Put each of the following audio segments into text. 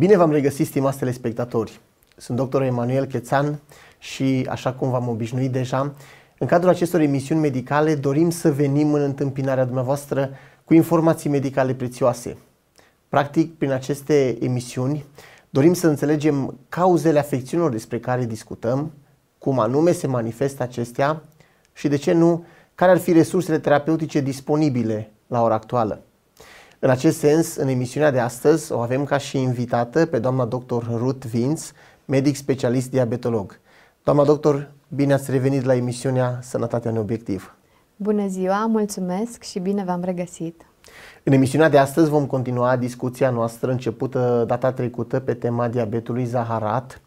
Bine v-am regăsit, stimați telespectatori! Sunt doctorul Emanuel Chețan și, așa cum v-am obișnuit deja, în cadrul acestor emisiuni medicale dorim să venim în întâmpinarea dumneavoastră cu informații medicale prețioase. Practic, prin aceste emisiuni, dorim să înțelegem cauzele afecțiunilor despre care discutăm, cum anume se manifestă acestea și, de ce nu, care ar fi resursele terapeutice disponibile la ora actuală. În acest sens, în emisiunea de astăzi o avem ca și invitată pe doamna dr. Ruth Vinț, medic specialist diabetolog. Doamna doctor, bine ați revenit la emisiunea Sănătatea Obiectiv. Bună ziua, mulțumesc și bine v-am regăsit. În emisiunea de astăzi vom continua discuția noastră începută data trecută pe tema diabetului zaharat,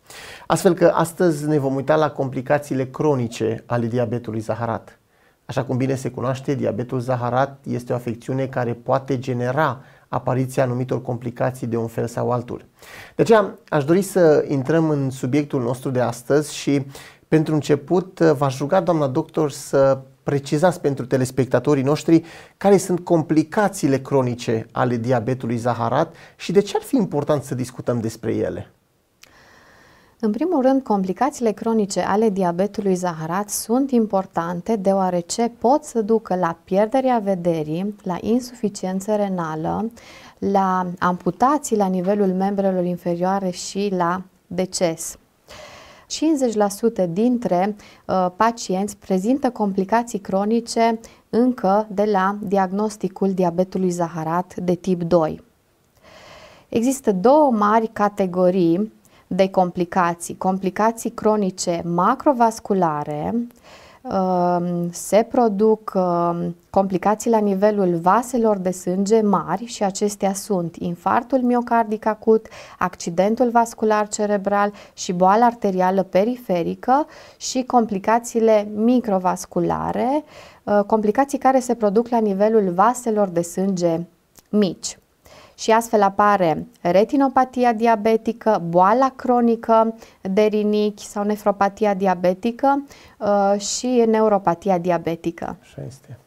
astfel că astăzi ne vom uita la complicațiile cronice ale diabetului zaharat. Așa cum bine se cunoaște, diabetul zaharat este o afecțiune care poate genera apariția anumitor complicații de un fel sau altul. De aceea aș dori să intrăm în subiectul nostru de astăzi și pentru început v-aș ruga, doamna doctor, să precizați pentru telespectatorii noștri care sunt complicațiile cronice ale diabetului zaharat și de ce ar fi important să discutăm despre ele. În primul rând, complicațiile cronice ale diabetului zaharat sunt importante deoarece pot să ducă la pierderea vederii, la insuficiență renală, la amputații la nivelul membrelor inferioare și la deces. 50% dintre uh, pacienți prezintă complicații cronice încă de la diagnosticul diabetului zaharat de tip 2. Există două mari categorii de complicații, complicații cronice macrovasculare, um, se produc um, complicații la nivelul vaselor de sânge mari și acestea sunt infarctul miocardic acut, accidentul vascular cerebral și boala arterială periferică și complicațiile microvasculare, uh, complicații care se produc la nivelul vaselor de sânge mici și astfel apare retinopatia diabetică, boala cronică de rinichi sau nefropatia diabetică uh, și neuropatia diabetică. Așa este.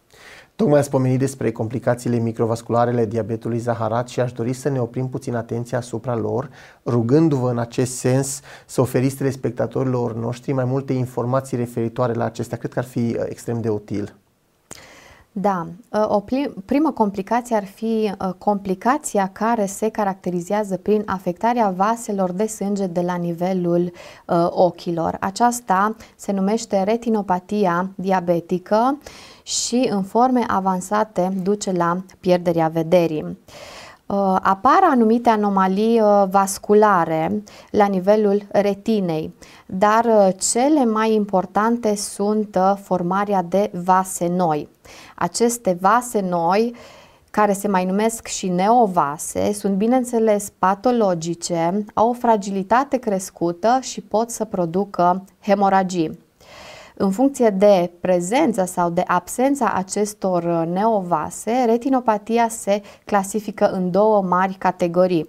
Tocmai ați pomenit despre complicațiile microvasculare ale diabetului zaharat și aș dori să ne oprim puțin atenția asupra lor, rugându-vă în acest sens să oferiți spectatorilor noștri mai multe informații referitoare la acestea. Cred că ar fi uh, extrem de util. Da, ă, o primă complicație ar fi ă, complicația care se caracterizează prin afectarea vaselor de sânge de la nivelul ă, ochilor. Aceasta se numește retinopatia diabetică și în forme avansate duce la pierderea vederii apar anumite anomalii vasculare la nivelul retinei, dar cele mai importante sunt formarea de vase noi aceste vase noi care se mai numesc și neovase, sunt bineînțeles patologice, au o fragilitate crescută și pot să producă hemoragii. În funcție de prezența sau de absența acestor neovase, retinopatia se clasifică în două mari categorii.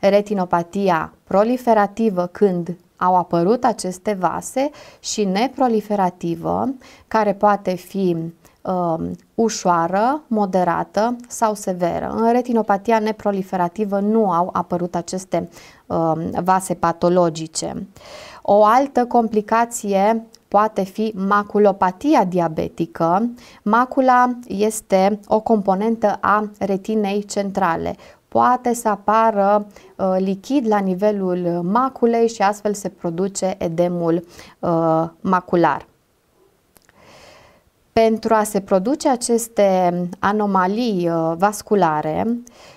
Retinopatia proliferativă când au apărut aceste vase și neproliferativă, care poate fi uh, ușoară, moderată sau severă. În retinopatia neproliferativă nu au apărut aceste uh, vase patologice. O altă complicație poate fi maculopatia diabetică. Macula este o componentă a retinei centrale. Poate să apară uh, lichid la nivelul maculei și astfel se produce edemul uh, macular. Pentru a se produce aceste anomalii uh, vasculare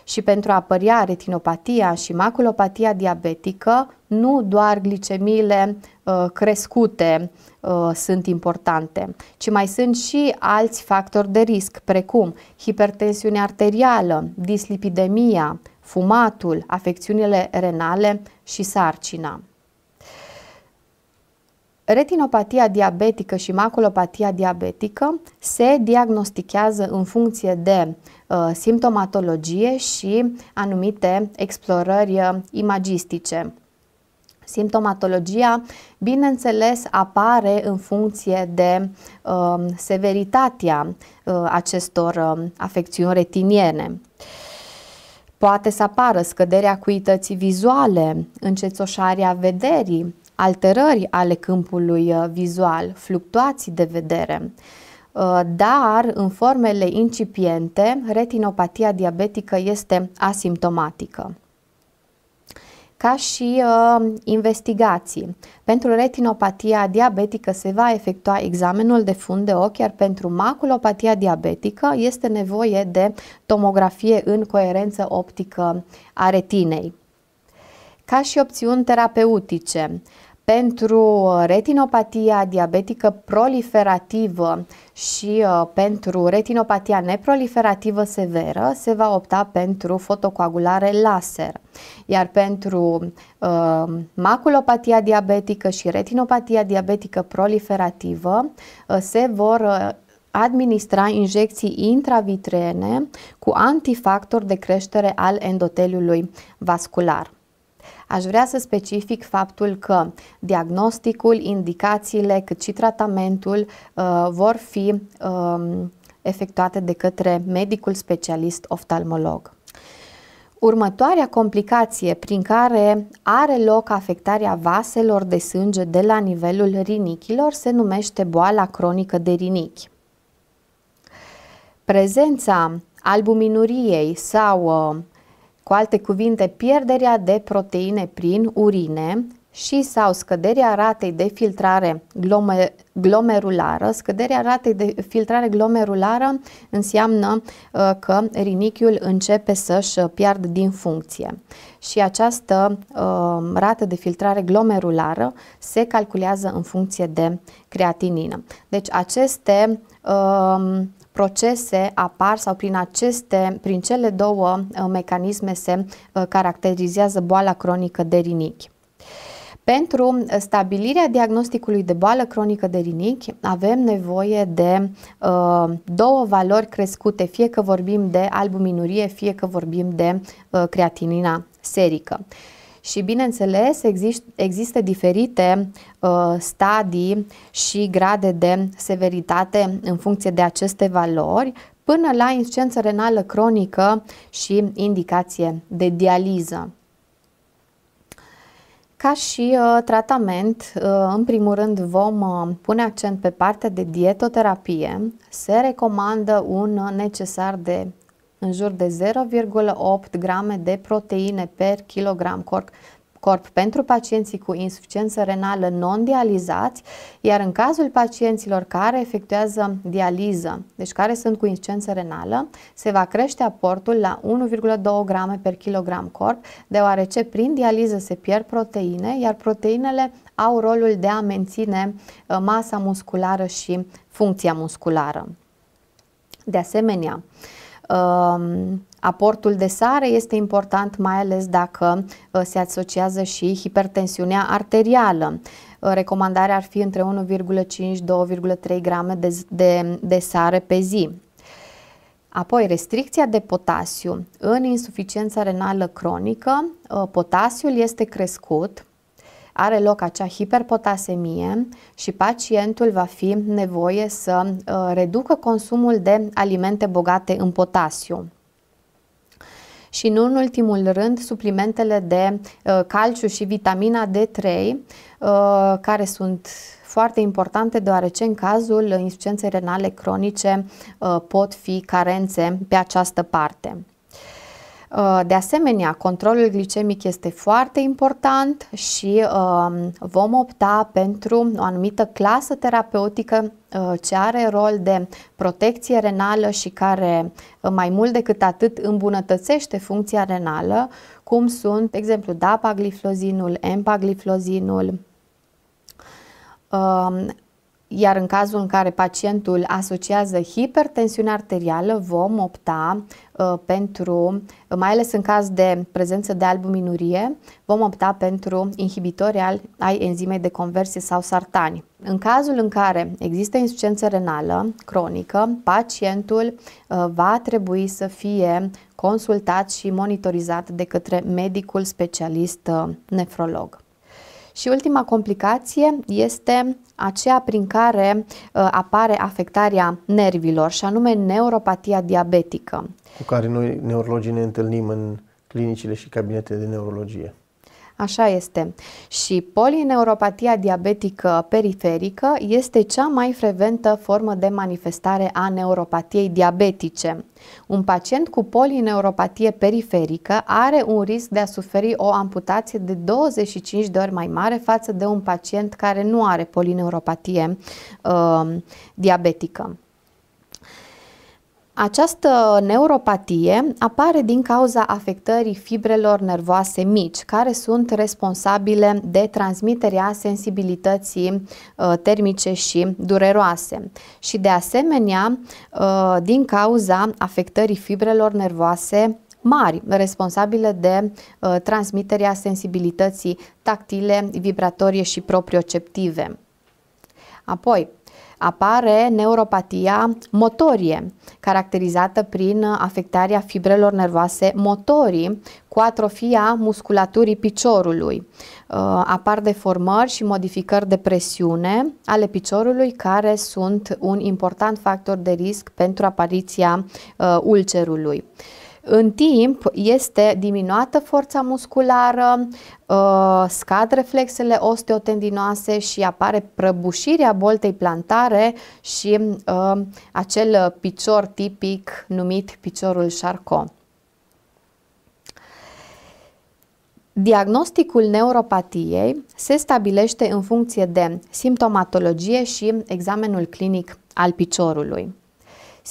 și pentru a apărea retinopatia și maculopatia diabetică, nu doar glicemiile uh, crescute uh, sunt importante, ci mai sunt și alți factori de risc, precum hipertensiunea arterială, dislipidemia, fumatul, afecțiunile renale și sarcina. Retinopatia diabetică și maculopatia diabetică se diagnostichează în funcție de uh, simptomatologie și anumite explorări uh, imagistice. Simptomatologia, bineînțeles, apare în funcție de uh, severitatea uh, acestor uh, afecțiuni retiniene. Poate să apară scăderea cuității vizuale, încețoșarea vederii, alterări ale câmpului uh, vizual, fluctuații de vedere, uh, dar în formele incipiente, retinopatia diabetică este asimptomatică ca și uh, investigații. Pentru retinopatia diabetică se va efectua examenul de fund de ochi, iar pentru maculopatia diabetică este nevoie de tomografie în coerență optică a retinei. Ca și opțiuni terapeutice, pentru uh, retinopatia diabetică proliferativă și uh, pentru retinopatia neproliferativă severă se va opta pentru fotocoagulare laser, iar pentru uh, maculopatia diabetică și retinopatia diabetică proliferativă uh, se vor uh, administra injecții intravitrene cu antifactor de creștere al endoteliului vascular. Aș vrea să specific faptul că diagnosticul, indicațiile, cât și tratamentul uh, vor fi uh, efectuate de către medicul specialist oftalmolog. Următoarea complicație prin care are loc afectarea vaselor de sânge de la nivelul rinichilor se numește boala cronică de rinichi. Prezența albuminuriei sau uh, cu alte cuvinte, pierderea de proteine prin urine și sau scăderea ratei de filtrare glomerulară. Scăderea ratei de filtrare glomerulară înseamnă uh, că rinichiul începe să-și piardă din funcție și această uh, rată de filtrare glomerulară se calculează în funcție de creatinină. Deci aceste uh, procese apar sau prin aceste, prin cele două uh, mecanisme se uh, caracterizează boala cronică de rinichi. Pentru uh, stabilirea diagnosticului de boală cronică de rinichi avem nevoie de uh, două valori crescute, fie că vorbim de albuminurie, fie că vorbim de uh, creatinina serică. Uh, și bineînțeles, exist, există diferite uh, stadii și grade de severitate în funcție de aceste valori, până la insuficiență renală cronică și indicație de dializă. Ca și uh, tratament, uh, în primul rând vom uh, pune accent pe partea de dietoterapie. Se recomandă un necesar de în jur de 0,8 grame de proteine per kilogram corp corp pentru pacienții cu insuficiență renală non-dializați, iar în cazul pacienților care efectuează dializă, deci care sunt cu insuficiență renală, se va crește aportul la 1,2 grame per kilogram corp, deoarece prin dializă se pierd proteine, iar proteinele au rolul de a menține uh, masa musculară și funcția musculară. De asemenea, Ehm, aportul de sare este important mai ales dacă uh, se asociază și hipertensiunea arterială. Uh, recomandarea ar fi între 1,5-2,3 grame de, de, de sare pe zi. Apoi, restricția de potasiu. În insuficiența renală cronică, uh, potasiul este crescut are loc acea hiperpotasemie și pacientul va fi nevoie să uh, reducă consumul de alimente bogate în potasiu și nu în ultimul rând suplimentele de uh, calciu și vitamina D3 uh, care sunt foarte importante deoarece în cazul insuficienței renale cronice pot fi carențe pe această parte. Uh, de asemenea, controlul glicemic este foarte important și um, vom opta pentru o anumită clasă terapeutică uh, ce are rol de protecție renală și care uh, mai mult decât atât îmbunătățește funcția renală, cum sunt, de exemplu, dapagliflozinul, empagliflozinul, um, iar în cazul în care pacientul asociază hipertensiune arterială, vom opta uh, pentru, mai ales în caz de prezență de albuminurie, vom opta pentru inhibitori al, ai enzimei de conversie sau sartani. În cazul în care există insuficiență renală cronică, pacientul uh, va trebui să fie consultat și monitorizat de către medicul specialist uh, nefrolog. Și ultima complicație este aceea prin care uh, apare afectarea nervilor și anume neuropatia diabetică. Cu care noi neurologii ne întâlnim în clinicile și cabinete de neurologie. Așa este. Și polineuropatia diabetică periferică este cea mai frecventă formă de manifestare a neuropatiei diabetice. Un pacient cu polineuropatie periferică are un risc de a suferi o amputație de 25 de ori mai mare față de un pacient care nu are polineuropatie uh, diabetică. Această neuropatie apare din cauza afectării fibrelor nervoase mici, care sunt responsabile de transmiterea sensibilității uh, termice și dureroase și de asemenea uh, din cauza afectării fibrelor nervoase mari, responsabile de uh, transmiterea sensibilității tactile, vibratorie și proprioceptive. Apoi, apare neuropatia motorie, caracterizată prin afectarea fibrelor nervoase motorii cu atrofia musculaturii piciorului. Uh, apar deformări și modificări de presiune ale piciorului care sunt un important factor de risc pentru apariția uh, ulcerului. În timp este diminuată forța musculară, uh, scad reflexele osteotendinoase și apare prăbușirea boltei plantare și uh, acel picior tipic numit piciorul Charcot. Diagnosticul neuropatiei se stabilește în funcție de simptomatologie și examenul clinic al piciorului.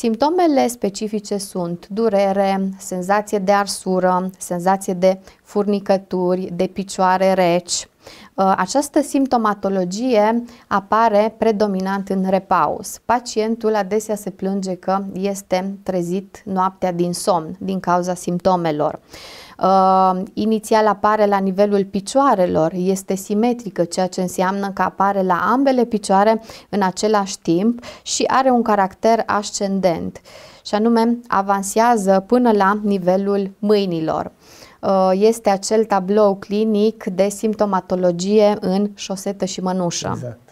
Simptomele specifice sunt durere, senzație de arsură, senzație de furnicături, de picioare reci. Uh, această simptomatologie apare predominant în repaus. Pacientul adesea se plânge că este trezit noaptea din somn din cauza simptomelor. Uh, inițial apare la nivelul picioarelor, este simetrică, ceea ce înseamnă că apare la ambele picioare în același timp și are un caracter ascendent și anume avansează până la nivelul mâinilor uh, este acel tablou clinic de simptomatologie în șosetă și mănușă. Exact.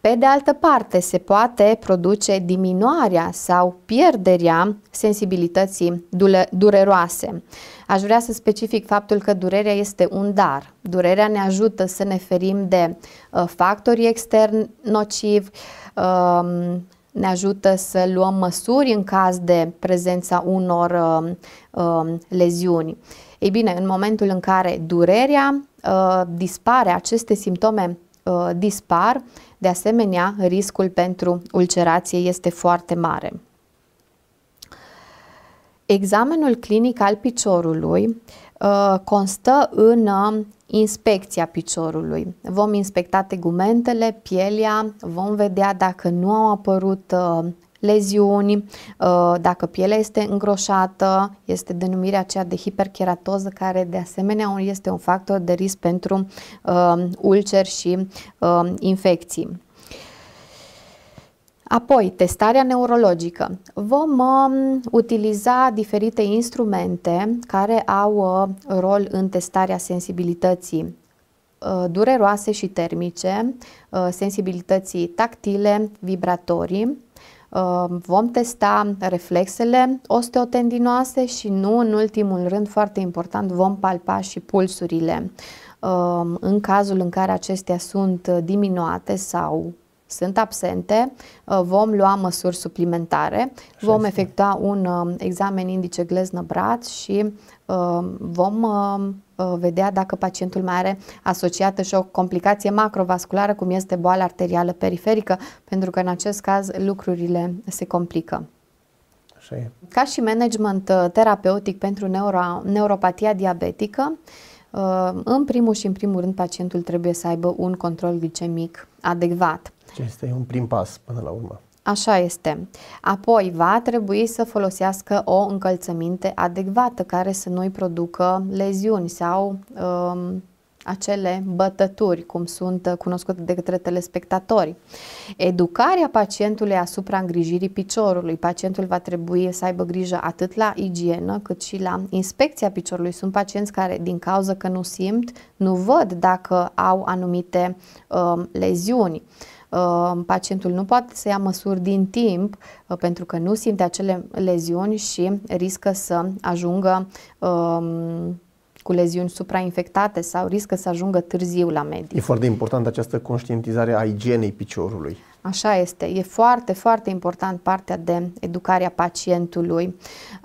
Pe de altă parte, se poate produce diminuarea sau pierderea sensibilității dureroase. Aș vrea să specific faptul că durerea este un dar. Durerea ne ajută să ne ferim de uh, factorii externi nocivi, uh, ne ajută să luăm măsuri în caz de prezența unor uh, leziuni. Ei bine, în momentul în care durerea uh, dispare, aceste simptome uh, dispar, de asemenea, riscul pentru ulcerație este foarte mare. Examenul clinic al piciorului uh, constă în uh, inspecția piciorului. Vom inspecta tegumentele, pielea, vom vedea dacă nu au apărut uh, leziuni, uh, dacă pielea este îngroșată, este denumirea aceea de hipercheratoză, care de asemenea este un factor de risc pentru uh, ulceri și uh, infecții. Apoi, testarea neurologică. Vom uh, utiliza diferite instrumente care au uh, rol în testarea sensibilității uh, dureroase și termice, sensibilității tactile, vibratorii, Vom testa reflexele osteotendinoase și nu în ultimul rând, foarte important, vom palpa și pulsurile în cazul în care acestea sunt diminuate sau sunt absente, vom lua măsuri suplimentare, vom este. efectua un examen indice gleznă-braț și vom Uh, vedea dacă pacientul mai are asociată și o complicație macrovasculară, cum este boala arterială periferică, pentru că în acest caz lucrurile se complică. Așa e. Ca și management uh, terapeutic pentru neuro, neuropatia diabetică, uh, în primul și în primul rând pacientul trebuie să aibă un control glicemic adecvat. Acesta un prim pas până la urmă. Așa este. Apoi va trebui să folosească o încălțăminte adecvată care să nu-i producă leziuni sau um, acele bătături, cum sunt uh, cunoscute de către telespectatori. Educarea pacientului asupra îngrijirii piciorului. Pacientul va trebui să aibă grijă atât la igienă cât și la inspecția piciorului. Sunt pacienți care, din cauza că nu simt, nu văd dacă au anumite um, leziuni. Uh, Uh, pacientul nu poate să ia măsuri din timp uh, pentru că nu simte acele leziuni și riscă să ajungă um, cu leziuni suprainfectate sau riscă să ajungă târziu la medic. E foarte importantă această conștientizare a igienei piciorului. Așa este. E foarte, foarte important partea de educarea pacientului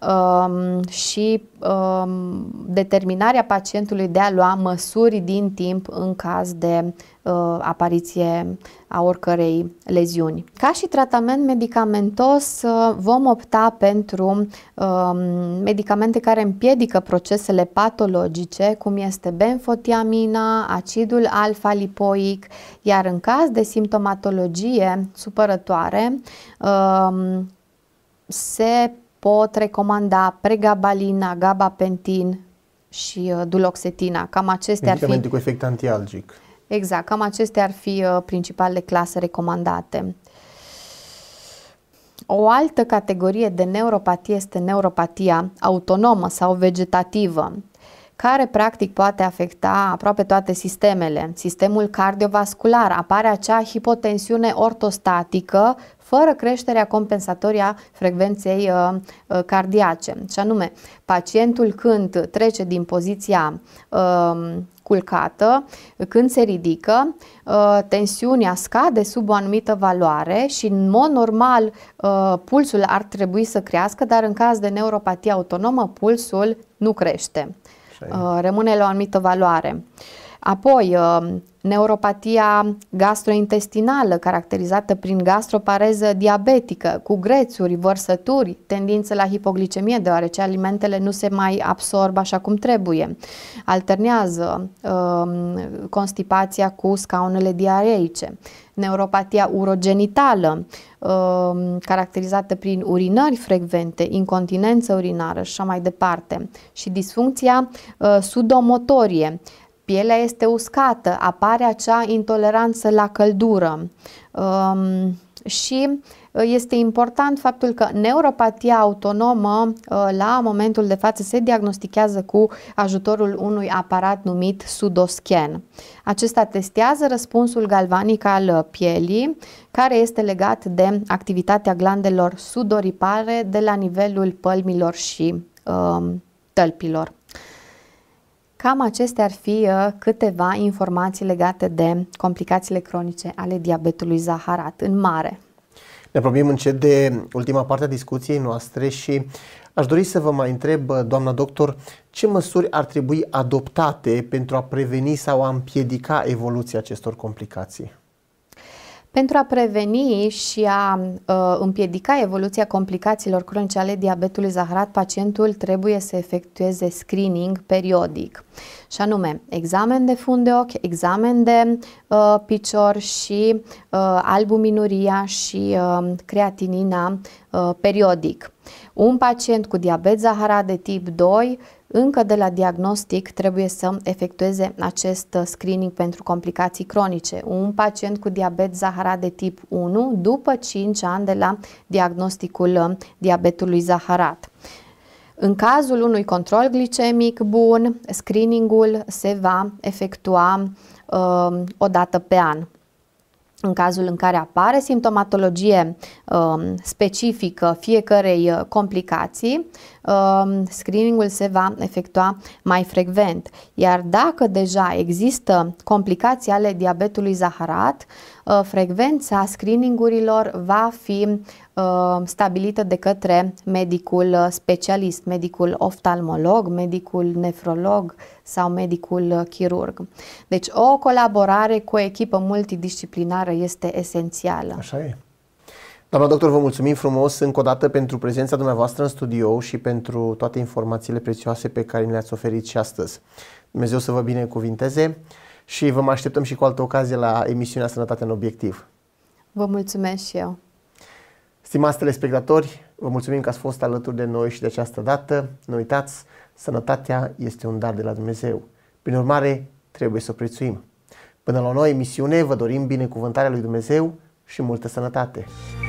um, și Um, determinarea pacientului de a lua măsuri din timp în caz de uh, apariție a oricărei leziuni. Ca și tratament medicamentos uh, vom opta pentru um, medicamente care împiedică procesele patologice, cum este benfotiamina, acidul alfa-lipoic, iar în caz de simptomatologie supărătoare um, se pot recomanda pregabalina, gabapentin și uh, duloxetina. Cam acestea ar fi... cu efect antialgic. Exact, cam acestea ar fi uh, principalele clase recomandate. O altă categorie de neuropatie este neuropatia autonomă sau vegetativă care practic poate afecta aproape toate sistemele. Sistemul cardiovascular apare acea hipotensiune ortostatică fără creșterea compensatorie a frecvenței uh, uh, cardiace. Și anume, pacientul când trece din poziția um, culcată, când se ridică, uh, tensiunea scade sub o anumită valoare și în mod normal pulsul ar trebui să crească, dar în caz de neuropatie autonomă pulsul nu crește. Așa e. Uh, rămâne la o anumită valoare. Apoi, uh, neuropatia gastrointestinală caracterizată prin gastropareză diabetică, cu grețuri, vărsături, tendință la hipoglicemie deoarece alimentele nu se mai absorb așa cum trebuie. Alternează um, constipația cu scaunele diareice neuropatia urogenitală, um, caracterizată prin urinări frecvente, incontinență urinară și așa mai departe, și disfuncția uh, sudomotorie, pielea este uscată, apare acea intoleranță la căldură ehm, și este important faptul că neuropatia autonomă la momentul de față se diagnostichează cu ajutorul unui aparat numit sudoscan. Acesta testează răspunsul galvanic al pielii care este legat de activitatea glandelor sudoripare de la nivelul pălmilor și um, tălpilor. Cam acestea ar fi uh, câteva informații legate de complicațiile cronice ale diabetului zaharat în mare. Ne apropiem încet de ultima parte a discuției noastre și aș dori să vă mai întreb, uh, doamna doctor, ce măsuri ar trebui adoptate pentru a preveni sau a împiedica evoluția acestor complicații? Pentru a preveni și a uh, împiedica evoluția complicațiilor cronice ale diabetului zaharat, pacientul trebuie să efectueze screening periodic, și anume examen de fund de ochi, examen de uh, picior și uh, albuminuria și uh, creatinina uh, periodic. Un pacient cu diabet zaharat de tip 2 încă de la diagnostic trebuie să efectueze acest uh, screening pentru complicații cronice. Un pacient cu diabet zaharat de tip 1 după 5 ani de la diagnosticul uh, diabetului zaharat. În cazul unui control glicemic bun, screeningul se va efectua uh, o dată pe an în cazul în care apare simptomatologie um, specifică fiecarei uh, complicații, um, screeningul se va efectua mai frecvent. Iar dacă deja există complicații ale diabetului zaharat, uh, frecvența screeningurilor va fi Uh, stabilită de către medicul uh, specialist, medicul oftalmolog, medicul nefrolog sau medicul uh, chirurg. Deci o colaborare cu o echipă multidisciplinară este esențială. Așa e. Doamna doctor, vă mulțumim frumos încă o dată pentru prezența dumneavoastră în studio și pentru toate informațiile prețioase pe care le-ați oferit și astăzi. Dumnezeu să vă binecuvinteze și vă mai așteptăm și cu altă ocazie la emisiunea sănătate în Obiectiv. Vă mulțumesc și eu. Stimați telespectatori, vă mulțumim că ați fost alături de noi și de această dată. Nu uitați, sănătatea este un dar de la Dumnezeu. Prin urmare, trebuie să o prețuim. Până la o nouă emisiune, vă dorim binecuvântarea lui Dumnezeu și multă sănătate!